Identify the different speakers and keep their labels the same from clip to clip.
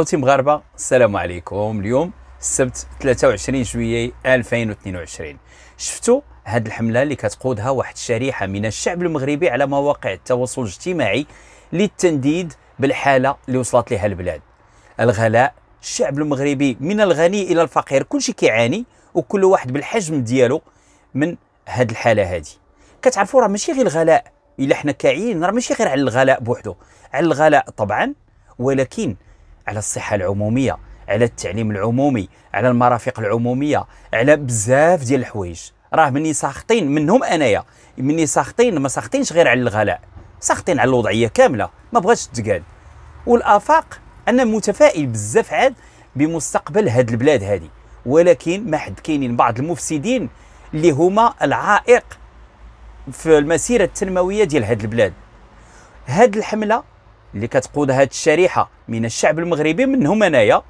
Speaker 1: خوتي مغاربه السلام عليكم اليوم السبت 23 جويلية 2022 شفتوا هاد الحمله اللي كتقودها واحد الشريحه من الشعب المغربي على مواقع التواصل الاجتماعي للتنديد بالحاله اللي وصلت لها البلاد الغلاء الشعب المغربي من الغني الى الفقير كلشي كيعاني وكل واحد بالحجم ديالو من هاد الحاله هادي كتعرفوا راه ماشي غير الغلاء الا حنا كاعيين راه ماشي غير على الغلاء بوحدو على الغلاء طبعا ولكن على الصحه العموميه على التعليم العمومي على المرافق العموميه على بزاف ديال الحوايج راه مني ساخطين منهم انايا مني ساخطين ما ساخطينش غير على الغلاء ساخطين على الوضعيه كامله ما بغاتش تتقال والافاق انا متفائل بزاف عاد بمستقبل هاد البلاد هادي ولكن ما حد كاينين بعض المفسدين اللي هما العائق في المسيره التنمويه ديال هاد البلاد هاد الحمله اللي كتقود هذه الشريحه من الشعب المغربي منهم انايا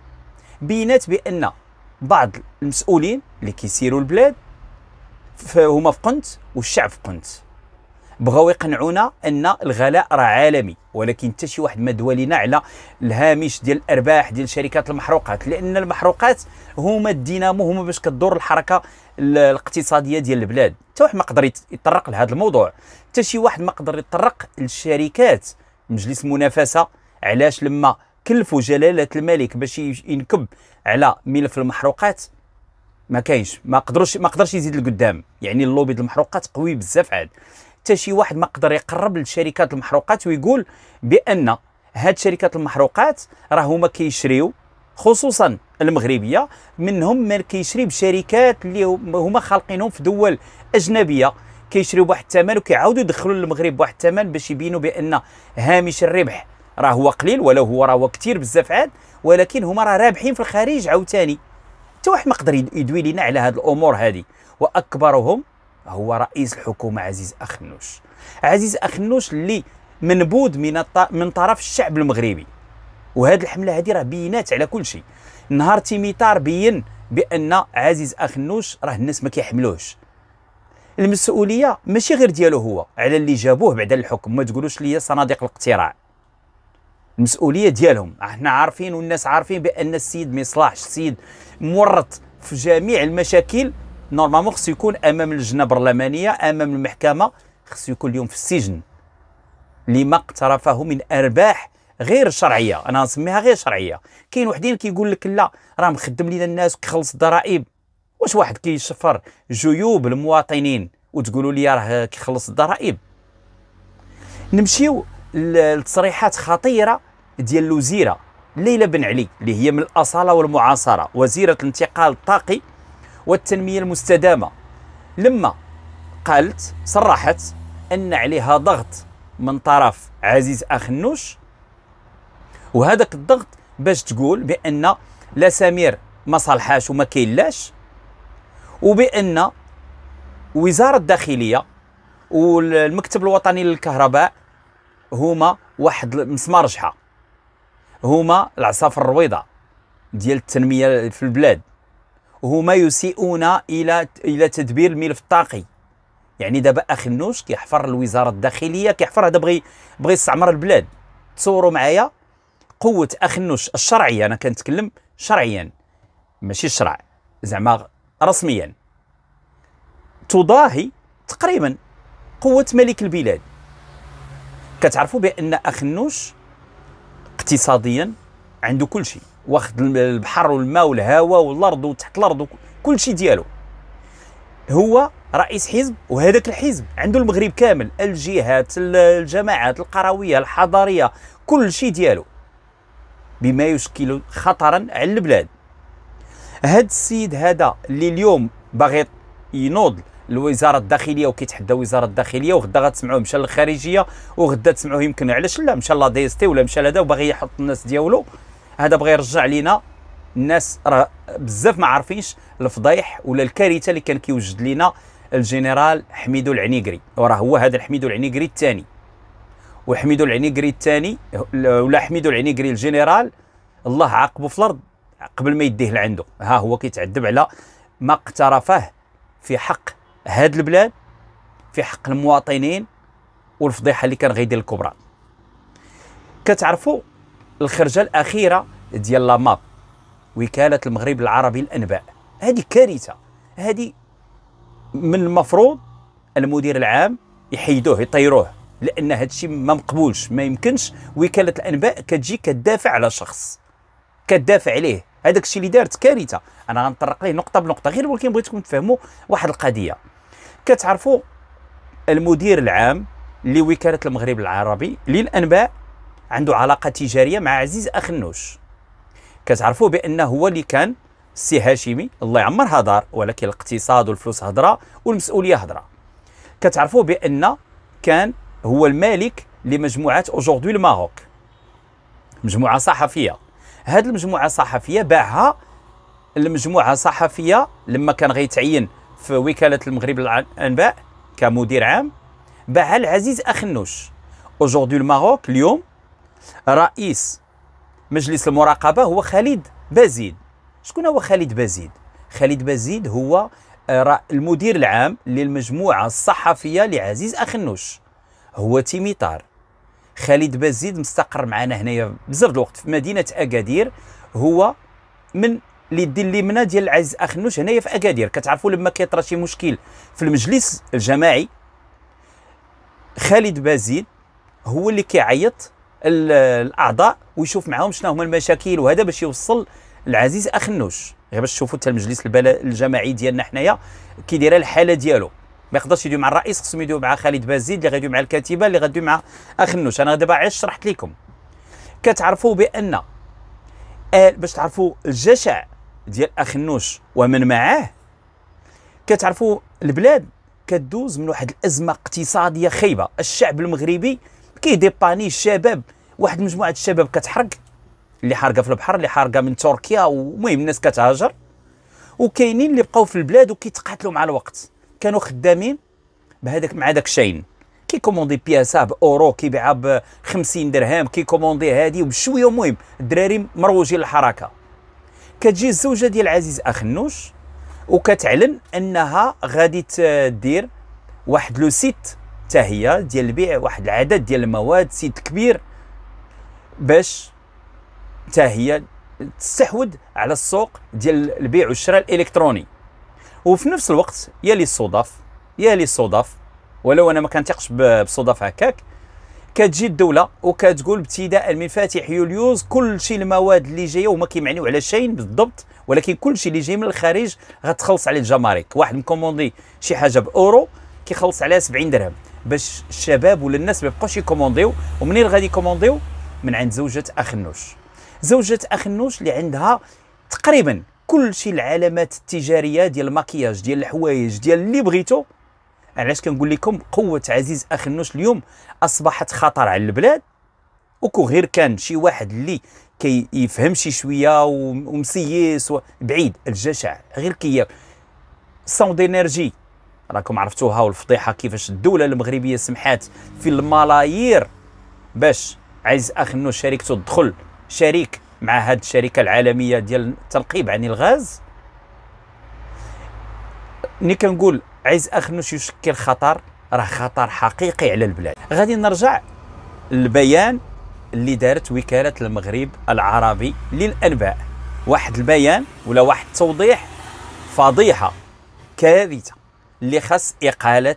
Speaker 1: بينات بان بعض المسؤولين اللي كيسيروا البلاد هما في قنت والشعب في قنت بغاو يقنعونا ان الغلاء راه عالمي ولكن حتى شي واحد ما دوالينا على الهامش ديال الارباح ديال شركات المحروقات لان المحروقات هما الدينامو هما باش كدور الحركه الاقتصاديه ديال البلاد حتى واحد ما قدر يتطرق لهذا الموضوع حتى شي واحد ما قدر يتطرق للشركات مجلس منافسه علاش لما كلفوا جلاله الملك باش ينكب على ملف المحروقات ما كاينش ما قدروش ما قدرش يزيد لقدام يعني اللوبي ديال المحروقات قوي بزاف عاد حتى شي واحد ما قدر يقرب لشركات المحروقات ويقول بان هاد شركات المحروقات راه هما كيشريو خصوصا المغربيه منهم من كيشري بشركات اللي هما خالقينهم في دول اجنبيه كيشريو بواحد الثمن وكيعاودوا يدخلوا للمغرب بواحد الثمن باش يبينوا بان هامش الربح راه هو قليل ولو هو راه هو كثير بزاف عاد ولكن هما راه رابحين في الخارج عاوتاني حتى واحد ما يقدر يدوي لنا على هذه الامور هذه واكبرهم هو رئيس الحكومه عزيز اخنوش عزيز اخنوش اللي منبود من من طرف الشعب المغربي وهذه الحمله هذه راه بينات على كل شيء نهار تيميتار بين بان عزيز اخنوش راه الناس ما كيحملوش المسؤوليه ماشي غير ديالو هو على اللي جابوه بعد الحكم ما تقولوش لي صناديق الاقتراع المسؤوليه ديالهم احنا عارفين والناس عارفين بان السيد ما السيد مورط في جميع المشاكل نورمالمون خصو يكون امام اللجنه البرلمانيه امام المحكمه خصو يكون اليوم في السجن لما اقترفه من ارباح غير شرعيه انا نسميها غير شرعيه كاين وحدين كيقول لك لا راه مخدم لينا الناس كيخلص الضرائب واش واحد كيشفر جيوب المواطنين وتقولوا لي راه كيخلص الضرائب نمشيو لتصريحات خطيره ديال الوزيره ليلى بن علي اللي هي من الاصاله والمعاصره وزيره الانتقال الطاقي والتنميه المستدامه لما قالت صرحت ان عليها ضغط من طرف عزيز اخنوش وهذاك الضغط باش تقول بان لا سمير ما صالحاش وما كاينلاش وبان وزاره الداخليه والمكتب الوطني للكهرباء هما واحد مسمار جحا هما في الرويضه ديال التنميه في البلاد هما يسيئون الى الى تدبير الملف الطاقي يعني دابا اخي النوش كيحفر الوزاره الداخليه كيحفر هذا بغي بغي يستعمر البلاد تصوروا معايا قوه اخي النوش الشرعيه انا كنتكلم شرعيا ماشي الشرع زعما رسميا تضاهي تقريبا قوة ملك البلاد كتعرفوا بأن أخنوش اقتصاديا عنده كل شيء واخد البحر والماء والهواء والارض وتحت الارض كل شيء ديالو هو رئيس حزب وهذاك الحزب عنده المغرب كامل الجهات الجماعات القرويه الحضاريه كل شيء ديالو بما يشكل خطرا على البلاد هاد السيد هذا اللي اليوم باغي ينوض الوزاره الداخليه وكيتحدى وزاره الداخليه وغدا غتسمعوه مشى للخارجيه وغدا تسمعوه يمكن علاش لا مشى لا دي اس تي ولا مشى لهذا وباغي يحط الناس ديالو هذا بغى يرجع لينا الناس راه بزاف ما عارفينش الفضايح ولا الكارثه اللي كان كيوجد لينا الجنرال حميدو العنيقري وراه هو هذا الحميدو العنيقري الثاني وحميدو العنيقري الثاني ولا حميدو العنيقري الجنرال الله عاقبه في الارض قبل ما يديه لعنده ها هو كيتعذب على ما اقترفه في حق هاد البلاد في حق المواطنين والفضيحه اللي كان غيدير الكبرى كتعرفوا الخرجه الاخيره ديال لاماب وكاله المغرب العربي للانباء هذه كارثه هذه من المفروض المدير العام يحيدوه يطيروه لان هذا الشيء ما مقبولش ما يمكنش وكاله الانباء كتجي كتدافع على شخص كتدافع عليه هذاك الشيء اللي دارت كارثه انا غنطرق ليه نقطه بنقطه غير ولكن بغيتكم تفهموا واحد القضيه كتعرفوا المدير العام لوكاله المغرب العربي للانباء عنده علاقه تجاريه مع عزيز اخنوش كتعرفوا بان هو اللي كان السي هاشمي الله يعمر هضر ولكن الاقتصاد والفلوس هضره والمسؤوليه هضره كتعرفوا بان كان هو المالك لمجموعه اوجوردي الماروك مجموعه صحفيه هاد المجموعه الصحفيه باعها المجموعه الصحفيه لما كان غيتعين في وكاله المغرب للانباء كمدير عام باعها العزيز اخنوش اوجوردي الماروك اليوم رئيس مجلس المراقبه هو خالد بازيد شكون هو خالد بازيد خالد بازيد هو آه، المدير العام للمجموعه الصحفيه لعزيز اخنوش هو تيميطار خالد بازيد مستقر معنا هنايا بزاف الوقت في مدينه اكادير هو من اللي اليدين منا ديال العز اخنوش هنايا في اكادير كتعرفوا لما كيطرى شي مشكل في المجلس الجماعي خالد بازيد هو اللي كيعيط الاعضاء ويشوف معاهم شنو هما المشاكل وهذا باش يوصل العزيز اخنوش غير باش تشوفوا حتى المجلس البلد الجماعي ديالنا حنايا كيدير الحاله ديالو ما يقدرش يدوي مع الرئيس خصهم يدوي مع خالد بازيد اللي غادي مع الكاتبه اللي غادي مع اخنوش انا دابا علاش شرحت لكم كتعرفوا بان آه، باش تعرفوا الجشع ديال اخنوش ومن معاه كتعرفوا البلاد كدوز من واحد الازمه اقتصاديه خايبه الشعب المغربي كيديباني الشباب واحد مجموعه الشباب كتحرق اللي حارقه في البحر اللي حارقه من تركيا ومهم الناس كتهاجر وكاينين اللي بقاو في البلاد وكيتقاتلوا مع الوقت كانوا خدامين بهذاك مع داك الشاين كيكوموندي بياسه إيه باورو كيبيعها ب 50 درهم كيكوموندي هادي وبشويه المهم الدراري مروجين الحركه كتجي الزوجه ديال عزيز اخنوش وكتعلن انها غادي تدير واحد لو سيت حتى هي ديال البيع واحد العدد ديال المواد سيت كبير باش حتى هي تستحوذ على السوق ديال البيع والشراء الالكتروني وفي نفس الوقت يا اللي صدف يا اللي صدف ولو انا ما كنتيقش بالصدف هكاك كتجي الدوله وكتقول ابتداء من فاتح يوليوز كل شيء المواد اللي جايه وما كيمعنيو على شيء بالضبط ولكن كل شيء اللي جاي من الخارج غتخلص عليه الجمارك واحد مكوموندي شي حاجه باورو كيخلص عليها 70 درهم باش الشباب ولا الناس ما يبقاوش يكومونديو ومنين غادي يكومونديو من عند زوجة اخ النوش زوجة اخ النوش اللي عندها تقريبا كلشي العلامات التجاريه ديال الماكياج ديال الحوايج ديال اللي بغيتو علاش كنقول لكم قوه عزيز اخنوش اليوم اصبحت خطر على البلاد وكو غير كان شي واحد اللي كيفهم يفهم شي شويه ومسيس بعيد الجشع غير كي سون دينيرجي راكم عرفتوها والفضيحه كيفاش الدوله المغربيه سمحات في الملايير باش اخ اخنوش شركته تدخل شريك مع هذه الشركه العالميه ديال التنقيب عن الغاز ملي كنقول اخر اخنوش يشكل خطر راه خطر حقيقي على البلاد غادي نرجع للبيان اللي دارت وكاله المغرب العربي للانباء واحد البيان ولا واحد التوضيح فضيحه كارثه اللي خاص اقاله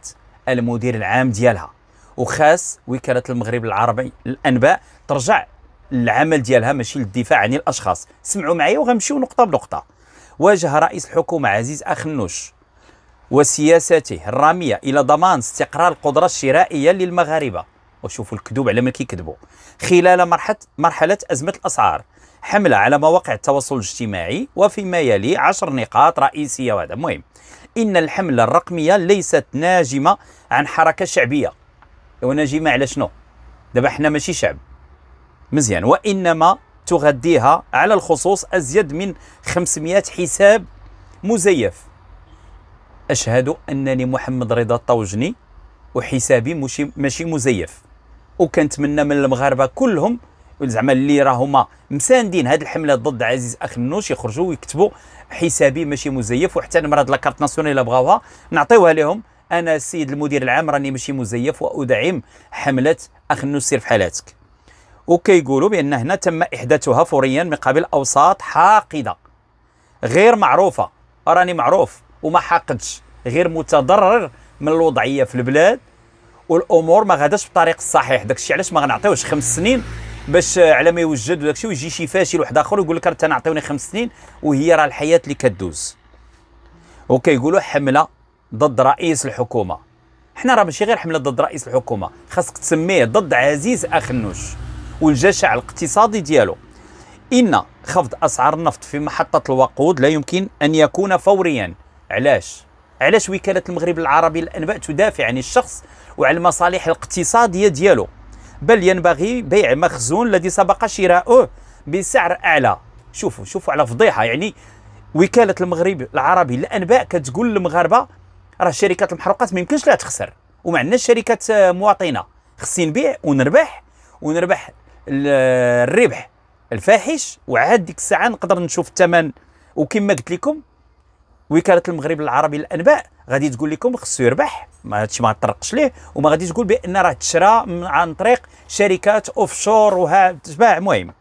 Speaker 1: المدير العام ديالها وخاص وكاله المغرب العربي للانباء ترجع العمل ديالها ماشي للدفاع عن الاشخاص سمعوا معايا وغنمشيو نقطه بنقطه واجه رئيس الحكومه عزيز اخنوش وسياساته الراميه الى ضمان استقرار القدره الشرائيه للمغاربه وشوفوا الكذوب على ما كيكذبوا خلال مرحله مرحله ازمه الاسعار حمله على مواقع التواصل الاجتماعي وفيما يلي عشر نقاط رئيسيه وهذا مهم ان الحمله الرقميه ليست ناجمه عن حركه شعبيه وناجمه على شنو دابا حنا ماشي شعب مزيان وانما تغذيها على الخصوص ازيد من 500 حساب مزيف اشهد انني محمد رضا الطوجني وحسابي ماشي ماشي مزيف وكنتمنى من المغاربه كلهم زعما اللي راهما مساندين هذه الحمله ضد عزيز اخ النوش يخرجوا ويكتبوا حسابي ماشي مزيف وحتى نمرض لاكارت ناسيونال بغاوها نعطيوها لهم انا السيد المدير العام راني ماشي مزيف وادعم حمله اخ النوش سير في حالاتك وكيقولوا بان هنا تم احداثها فوريا من قبل اوساط حاقده غير معروفه راني معروف وما حاقدش غير متضرر من الوضعيه في البلاد والامور ما غاداش بطريق الصحيح داكشي علاش ما غنعطيوش خمس سنين باش على ما يوجد وداكشي ويجي شي فاشل واحد اخر ويقول لك راه نعطيوني خمس سنين وهي راه الحياه اللي كدوز وكيقولوا حمله ضد رئيس الحكومه حنا راه ماشي غير حمله ضد رئيس الحكومه خاصك تسميه ضد عزيز اخنوش والجشع الاقتصادي ديالو إن خفض أسعار النفط في محطة الوقود لا يمكن أن يكون فوريا علاش؟ علاش وكالة المغرب العربي للأنباء تدافع عن الشخص وعن المصالح الاقتصادية ديالو بل ينبغي بيع مخزون الذي سبق شراؤه بسعر أعلى شوفوا شوفوا على فضيحة يعني وكالة المغرب العربي للأنباء كتقول للمغاربة راه شركات المحروقات ما يمكنش لها تخسر وما عندناش شركات مواطنة خصني نبيع ونربح ونربح الربح الفاحش وعاد ديك الساعه نقدر نشوف الثمن وكما قلت لكم وكاله المغرب العربي للانباء غادي تقول لكم خصو يربح ما هادشي ما تطرقش ليه وما غادي تقول بان راه تشرى عن طريق شركات اوفشور وها تباع مهم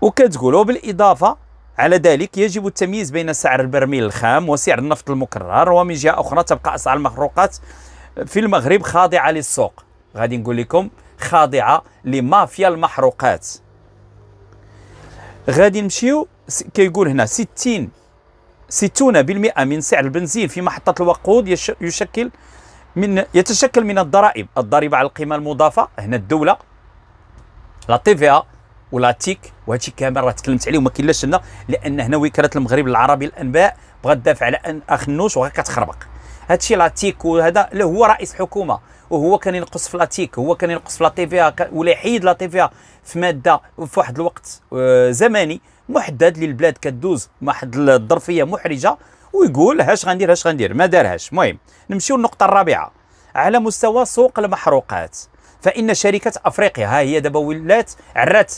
Speaker 1: وكتقولوا بالاضافه على ذلك يجب التمييز بين سعر البرميل الخام وسعر النفط المكرر ومن جهه اخرى تبقى اسعار المخروقات في المغرب خاضعه للسوق غادي نقول لكم خاضعه لمافيا المحروقات غادي نمشيو كيقول هنا 60 60% من سعر البنزين في محطة الوقود يشكل من يتشكل من الضرائب الضريبة على القيمة المضافة هنا الدولة لا تي في ولا تيك وهادشي كامل راه تكلمت عليه وما كاينلاش لنا لان هنا وكاله المغرب العربي الانباء بغات تدافع على اخ النوش وغا كتخربق هادشي لا تيك وهذا هو رئيس حكومه وهو كان ينقص في لاتيك هو كان ينقص في لا تي فيها ولا يحيد لا تي فيها في ماده في واحد الوقت آه، زمني محدد للبلاد كدوز واحد الظرفيه محرجه ويقول هاش غندير هاش غندير ما دارهاش المهم نمشيو للنقطه الرابعه على مستوى سوق المحروقات فان شركه افريقيا ها هي دابا ولات عرات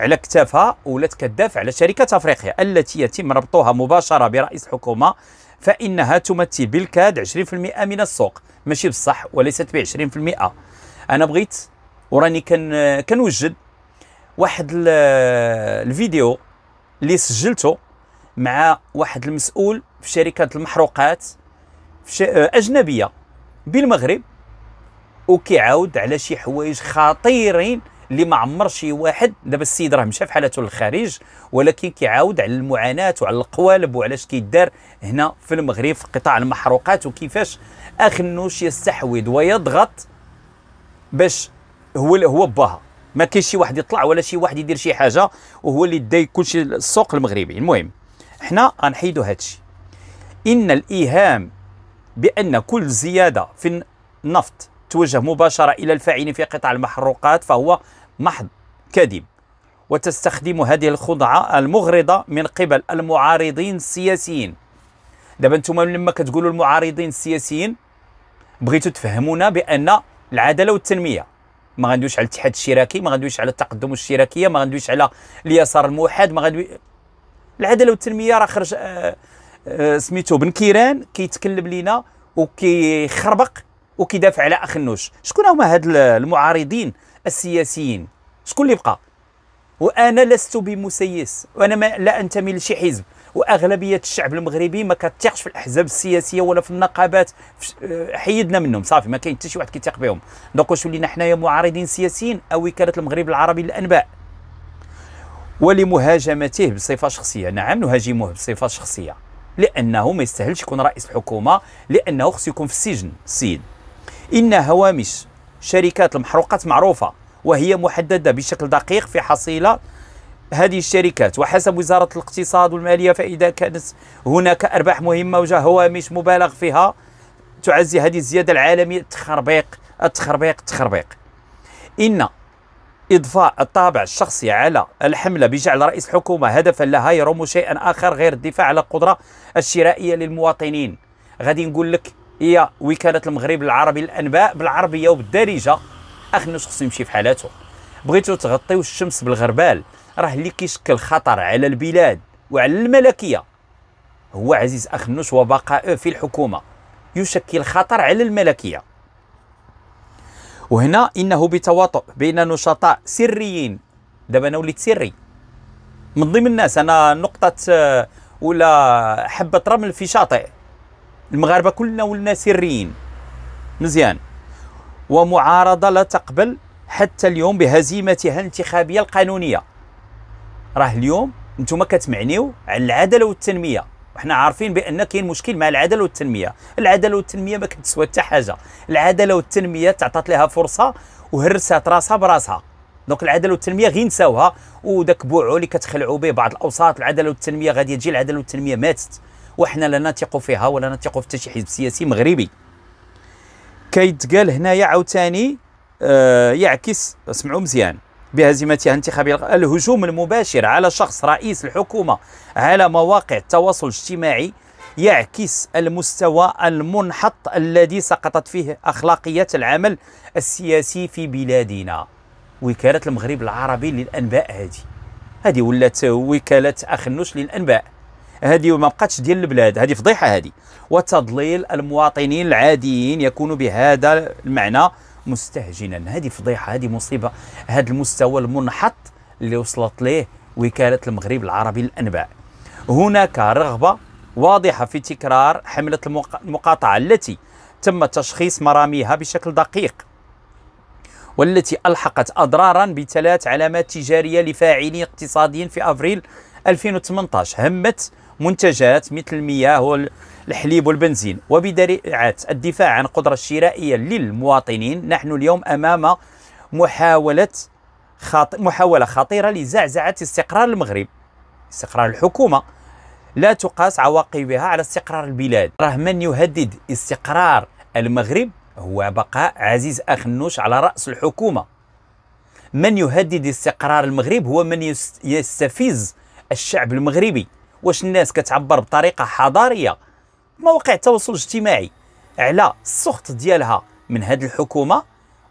Speaker 1: على كتافها ولات كدافع على شركه افريقيا التي يتم ربطها مباشره برئيس حكومه فإنها تمثل بالكاد 20% من السوق ماشي بصح وليست ب 20% أنا بغيت وراني كان كنوجد واحد الفيديو اللي سجلته مع واحد المسؤول في شركة المحروقات أجنبية بالمغرب وكيعاود على شي حوايج خطيرين اللي ما عمر شي واحد دابا السيد راه مشى في حالته للخارج ولكن كيعاود على المعاناه وعلى القوالب وعلاش كيدار هنا في المغرب في قطاع المحروقات وكيفاش اخنوش يستحوذ ويضغط باش هو هو باها ما كاينش شي واحد يطلع ولا شي واحد يدير شي حاجه وهو اللي داي كلشي السوق المغربي المهم حنا غنحيدو الشيء ان الايهام بان كل زياده في النفط توجه مباشره الى الفاعلين في قطاع المحروقات فهو محض كذب وتستخدم هذه الخدعة المغرضة من قبل المعارضين السياسيين دابا نتوما لما كتقولوا المعارضين السياسيين بغيتوا تفهمونا بأن العدالة والتنمية ما غندويش على الاتحاد الشراكي ما غندويش على التقدم والشراكية ما غندويش على اليسار الموحد ما غندوي العدالة والتنمية راه خرج آه، آه، سميتو بن كيران كيتكلم لينا وكيخربق وكيدافع على اخنوش شكون هما هاد المعارضين السياسيين شكون اللي بقى وانا لست بمسيس وانا ما لا انتمي لشي حزب واغلبيه الشعب المغربي ما كتيقش في الاحزاب السياسيه ولا في النقابات آه، حيدنا منهم صافي ما كاين حتى شي واحد كيتيق بهم دونك واش ولينا حنايا معارضين سياسيين او وكاله المغرب العربي للانباء ولمهاجمته بصفه شخصيه نعم نهاجمه بصفه شخصيه لانه ما يستاهلش يكون رئيس الحكومه لانه خصو يكون في السجن السيد ان هوامش شركات المحروقات معروفة وهي محددة بشكل دقيق في حصيلة هذه الشركات وحسب وزارة الاقتصاد والمالية فإذا كانت هناك أرباح مهمة وجه هوامش مبالغ فيها تعزي هذه الزيادة العالمية التخربيق التخربيق التخربيق إن إضفاء الطابع الشخصي على الحملة بجعل رئيس الحكومة هدفا لها يروم شيئا آخر غير الدفاع على القدرة الشرائية للمواطنين غادي نقول لك هي وكاله المغرب العربي للانباء بالعربيه وبالدارجه اخنوش خصو يمشي في حالاتو بغيتو تغطيو الشمس بالغربال راه اللي كيشكل خطر على البلاد وعلى الملكيه هو عزيز اخنوش وبقائه في الحكومه يشكل خطر على الملكيه وهنا انه بتواطؤ بين نشطاء سريين دابا انا وليت سري من ضمن الناس انا نقطه آه، ولا حبه رمل في شاطئ المغاربه كلنا ولنا سريين مزيان ومعارضه لا تقبل حتى اليوم بهزيمتها الانتخابيه القانونيه راه اليوم انتم كتمعنيو على العداله والتنميه وحنا عارفين بان كاين مشكل مع العداله والتنميه العداله والتنميه ما كتسوى حتى حاجه العداله والتنميه تعطات لها فرصه وهرسات راسها براسها دونك العداله والتنميه غير نساوها وداك بوعو اللي كتخلعوا به بعض الاوساط العداله والتنميه غادي تجي العداله والتنميه ماتت وحنا لا نثق فيها ولا نثق في حتى حزب سياسي مغربي كيتقال هنايا عاوتاني آه يعكس اسمعوا مزيان بهزيمتها الانتخابية الهجوم المباشر على شخص رئيس الحكومة على مواقع التواصل الاجتماعي يعكس المستوى المنحط الذي سقطت فيه أخلاقيات العمل السياسي في بلادنا وكالة المغرب العربي للأنباء هذه هذه ولات وكالة أخنوش للأنباء هذه ما بقاتش ديال البلاد هذه فضيحه هذه وتضليل المواطنين العاديين يكون بهذا المعنى مستهجنا هذه فضيحه هذه مصيبه هذا المستوى المنحط اللي وصلت ليه وكاله المغرب العربي للانباء هناك رغبه واضحه في تكرار حمله المقاطعه التي تم تشخيص مراميها بشكل دقيق والتي ألحقت أضرارا بثلاث علامات تجارية لفاعلين اقتصاديين في أفريل 2018 همت منتجات مثل المياه والحليب والبنزين وبذريعة الدفاع عن قدرة الشرائية للمواطنين نحن اليوم أمام محاولة خط... محاولة خطيرة لزعزعة استقرار المغرب استقرار الحكومة لا تقاس عواقبها على استقرار البلاد راه من يهدد استقرار المغرب هو بقاء عزيز أخنوش على رأس الحكومة من يهدد استقرار المغرب هو من يستفز الشعب المغربي واش الناس كتعبر بطريقه حضاريه مواقع التواصل الاجتماعي على السخط ديالها من هذه الحكومه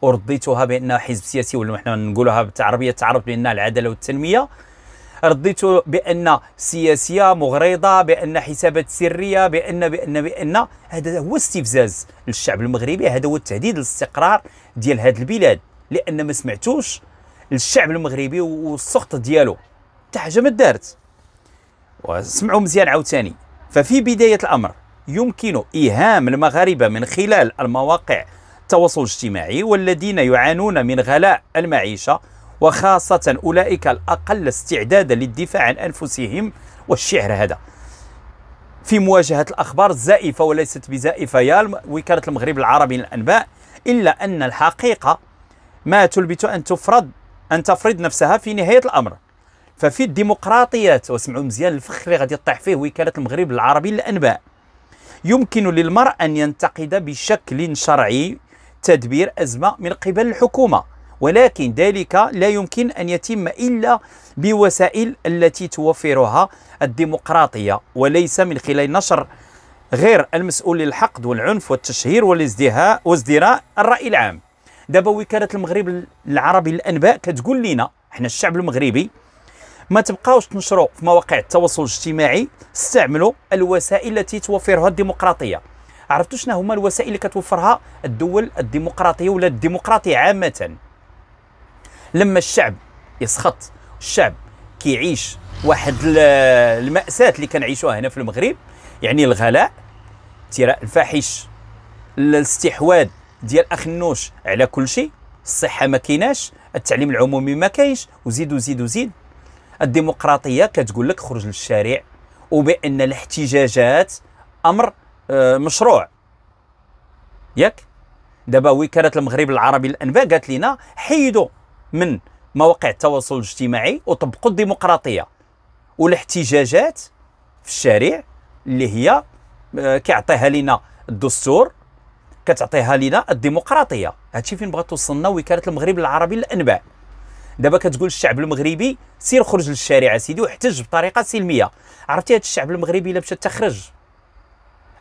Speaker 1: ورديتها بانها حزب سياسي ولا حنا نقولها بالعربيه تعرف بانها العداله والتنميه رديت بان سياسيه مغرضه بان حسابات سريه بان بان بان هذا هو استفزاز للشعب المغربي هذا هو التهديد للاستقرار ديال هذه البلاد لان ما سمعتوش للشعب المغربي والسخط ديالو حتى حاجه ما دارت وسمعوا مزيان عاوتاني ففي بداية الأمر يمكن إيهام المغاربة من خلال المواقع التواصل الاجتماعي والذين يعانون من غلاء المعيشة وخاصة أولئك الأقل استعدادا للدفاع عن أنفسهم والشعر هذا في مواجهة الأخبار الزائفة وليست بزائفة يا وكالة المغرب العربي للأنباء إلا أن الحقيقة ما تلبث أن تفرض أن تفرض نفسها في نهاية الأمر ففي الديمقراطيات واسمعوا مزيان الفخ اللي غادي يطيح فيه وكاله المغرب العربي للانباء يمكن للمرء ان ينتقد بشكل شرعي تدبير ازمه من قبل الحكومه ولكن ذلك لا يمكن ان يتم الا بوسائل التي توفرها الديمقراطيه وليس من خلال نشر غير المسؤول للحقد والعنف والتشهير والازدهاء وازدراء الراي العام دابا وكاله المغرب العربي للانباء كتقول لنا حنا الشعب المغربي ما تبقاوش تنشروا في مواقع التواصل الاجتماعي استعملوا الوسائل التي توفرها الديمقراطيه عرفتوا شنو هما الوسائل اللي كتوفرها الدول الديمقراطيه ولا الديمقراطيه عامه لما الشعب يسخط الشعب كيعيش واحد المأساة اللي كنعيشوها هنا في المغرب يعني الغلاء الثراء الفاحش الاستحواذ ديال اخ النوش على كل شيء الصحه ما كيناش التعليم العمومي ما كاينش وزيد وزيد وزيد الديمقراطيه كتقول لك خرج للشارع وبان الاحتجاجات امر آه، مشروع ياك دابا وكاله المغرب العربي للانباء قالت لنا حيدوا من مواقع التواصل الاجتماعي وطبقوا الديمقراطيه والاحتجاجات في الشارع اللي هي آه، كيعطيها لنا الدستور كتعطيها لنا الديمقراطيه هادشي فين بغات توصلنا وكاله المغرب العربي للانباء دابا كتقول الشعب المغربي سير خرج للشارع سيدي واحتج بطريقه سلميه عرفتي هذا الشعب المغربي الا مشى تخرج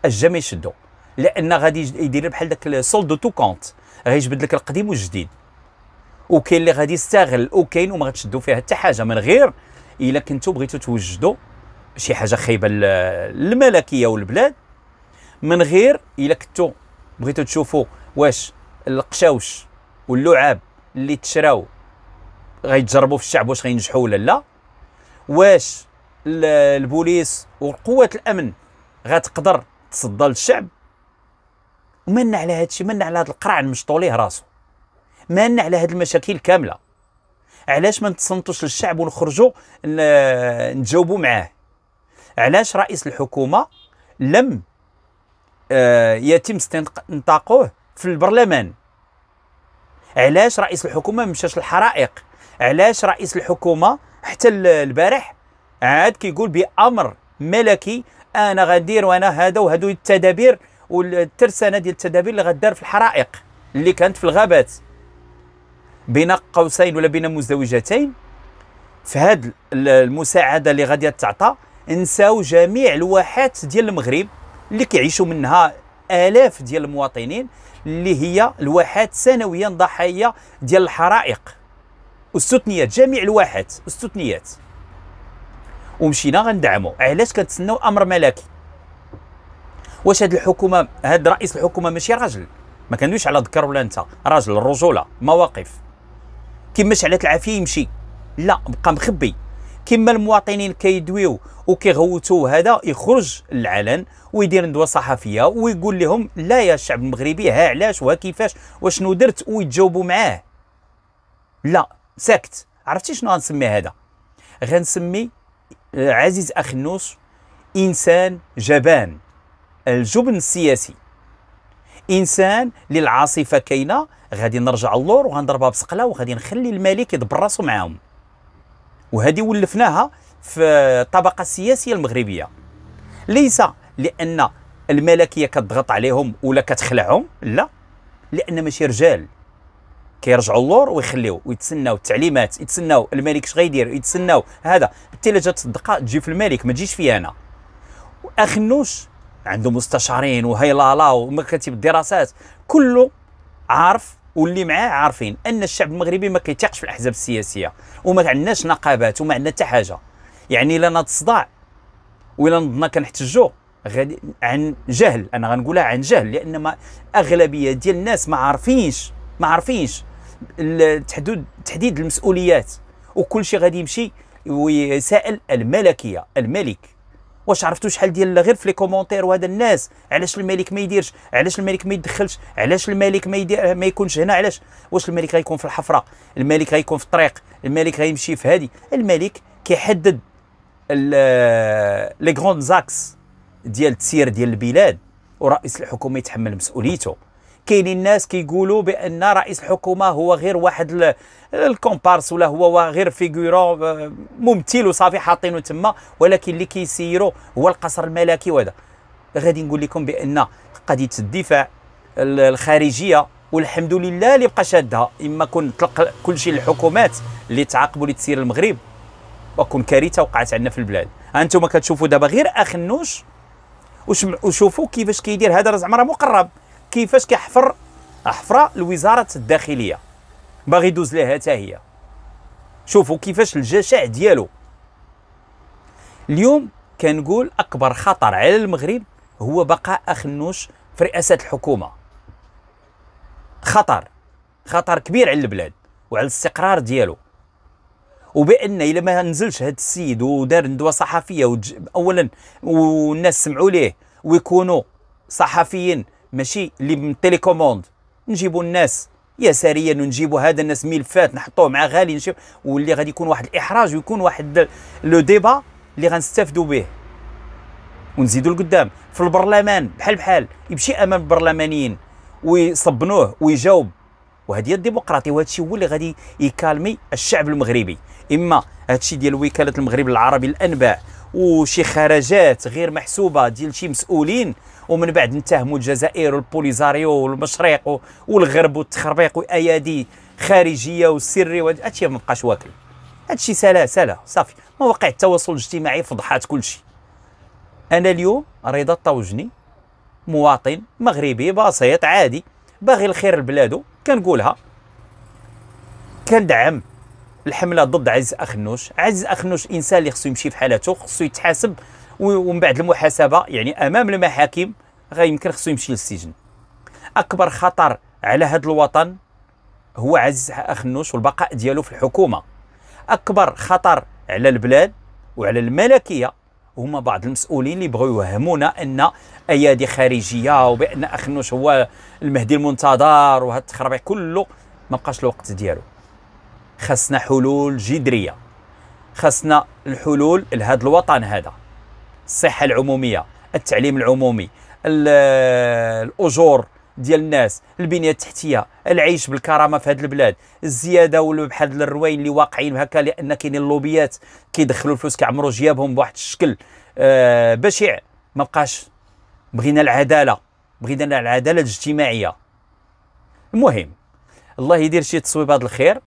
Speaker 1: الجميع يشدو لان غادي يدير بحال داك السولد دو تو كونت غيجبد لك القديم والجديد وكاين اللي غادي يستغل وكاين وما غتشدو فيها حتى حاجه من غير الا كنتو بغيتو توجدوا شي حاجه خايبه للملكيه والبلاد من غير الا كنتو بغيتو تشوفوا واش القشاوش واللعاب اللي تشراو غيتجربوا في الشعب واش غينجحوا ولا لا واش البوليس وقوات الامن غتقدر تصدى للشعب ومالنا على هذا الشيء مالنا على هذا القرع المشطو ليه راسو مالنا على هذه المشاكل كامله علاش ما نتصنتوش للشعب ونخرجوا نتجاوبوا معاه علاش رئيس الحكومه لم آه، يتم استنطاقه في البرلمان علاش رئيس الحكومه مشاش الحرائق علاش رئيس الحكومه حتى البارح عاد كيقول بامر ملكي انا غندير وانا هذا وهذو التدابير والترسانه ديال التدابير اللي غدار في الحرائق اللي كانت في الغابات بين قوسين ولا بين مزدوجتين في هاد المساعده اللي غادي تعطى نساو جميع الواحات ديال المغرب اللي كيعيشوا منها الاف ديال المواطنين اللي هي الواحات سنويا ضحايا ديال الحرائق استثنيات جميع الواحات استثنيات ومشينا غندعمو علاش كنتسناو امر ملكي واش هاد الحكومه هاد رئيس الحكومه ماشي راجل ما كندويش على ذكر ولا انت راجل الرجوله مواقف كيما شعلت العافيه يمشي لا بقى مخبي كما المواطنين كيدويو وكيغوتوا هذا يخرج للعلن ويدير ندوه صحفيه ويقول لهم لا يا الشعب المغربي ها علاش وها كيفاش وشنو درت ويتجاوبوا معاه لا ساكت عرفتي شنو غنسمي هذا غنسمي آه، عزيز النوس انسان جبان الجبن السياسي انسان للعاصفه كاينه غادي نرجع اللور وغنضربها بصقله وغادي نخلي الملك يدبر راسو معاهم وهذه ولفناها في الطبقه السياسيه المغربيه ليس لان الملكيه كتضغط عليهم ولا كتخلعهم لا لان ماشي رجال كيرجعوا اللور ويخليو ويتسناو التعليمات يتسناو الملك اش غيدير يتسناو هذا حتى الا جات الصدقه تجي في الملك ما تجيش في انا اخ النوش عنده مستشارين وهيلالا ومكاتب الدراسات كله عارف واللي معاه عارفين ان الشعب المغربي ما كيتيقش في الاحزاب السياسيه وما عندناش نقابات وما عندنا حتى حاجه يعني الا نتصدع والا نضنا كنحتجوا غادي عن جهل انا غنقولها عن جهل لان ما اغلبيه ديال الناس ما عارفينش ما عارفينش التحدد تحديد المسؤوليات وكل شيء غادي يمشي ويسائل الملكيه الملك واش عرفتوا شحال ديال غير في لي كومونتير وهذا الناس علاش الملك ما يديرش علاش الملك ما يدخلش علاش الملك ما يدير ما يكونش هنا علاش واش الملك غيكون في الحفره الملك غيكون في الطريق الملك غيمشي في هذه الملك كيحدد لي غروند زاكس ديال التسيير ديال البلاد ورئيس الحكومه يتحمل مسؤوليته كاين الناس كيقولوا بان رئيس الحكومه هو غير واحد الكومبارس ولا هو غير فيغورون آه، ممثل وصافي حاطينه تما ولكن اللي كيسيروا هو القصر الملكي وهذا غادي نقول لكم بان قضيه الدفاع الخارجيه والحمد لله اللي بقى شادها اما كون طلق كل شيء الحكومات اللي تعاقبوا اللي تسير المغرب وكون كارثه وقعت عندنا في البلاد انتم كتشوفوا دابا غير اخ النوش وشوفوا كيفاش كيدير هذا راه زعما راه مقرب كيفاش كيحفر حفره لوزاره الداخليه باغي يدوز لها حتى هي شوفوا كيفاش الجشع ديالو اليوم كنقول اكبر خطر على المغرب هو بقاء اخنوش في رئاسه الحكومه خطر خطر كبير على البلاد وعلى الاستقرار ديالو وبان الا ما نزلش هذا السيد ودار ندوه صحفيه وج... اولا والناس سمعوا ليه ويكونوا صحفيين ماشي اللي من التليكوموند نجيبوا الناس يساريا نجيبوا هذا الناس ملفات نحطوه مع غالي نجيب واللي غادي يكون واحد الاحراج ويكون واحد لو ديبا اللي غنستافدوا به ونزيدوا لقدام في البرلمان بحال بحال يمشي امام البرلمانيين ويصبنوه ويجاوب وهذه هي الديمقراطيه وهذا الشيء هو اللي غادي يكالمي الشعب المغربي اما هذا الشيء ديال وكاله المغرب العربي للانباء وشي خرجات غير محسوبه ديال شي مسؤولين ومن بعد نتهموا الجزائر والبوليزاريو والمشرق والغرب والتخربيق وايادي خارجيه والسري هادشي ما بقاش واكل هادشي سلا سلا صافي مواقع التواصل الاجتماعي فضحات كلشي انا اليوم رضا الطوجني مواطن مغربي بسيط عادي باغي الخير لبلادو كنقولها كندعم الحمله ضد عز اخنوش عز اخنوش انسان اللي خصو يمشي في حالته خصو يتحاسب ومن بعد المحاسبه يعني امام المحاكم غيمكن خصو يمشي للسجن اكبر خطر على هذا الوطن هو عز اخنوش والبقاء ديالو في الحكومه اكبر خطر على البلاد وعلى الملكيه هما بعض المسؤولين اللي بغاو يوهمونا ان ايادي خارجيه وبان اخنوش هو المهدي المنتظر وهاد التخربيق كله ما بقاش الوقت ديالو خاصنا حلول جذريه خاصنا الحلول لهذا الوطن هذا الصحه العموميه التعليم العمومي الاجور ديال الناس البنيه التحتيه العيش بالكرامه في هذه البلاد الزياده بحال الروين اللي واقعين هكا لان كاينين اللوبيات كيدخلوا الفلوس كيعمروا جيابهم بواحد الشكل آه بشع ما بقاش بغينا العداله بغينا العداله الاجتماعيه المهم الله يدير شي تصويب هذا الخير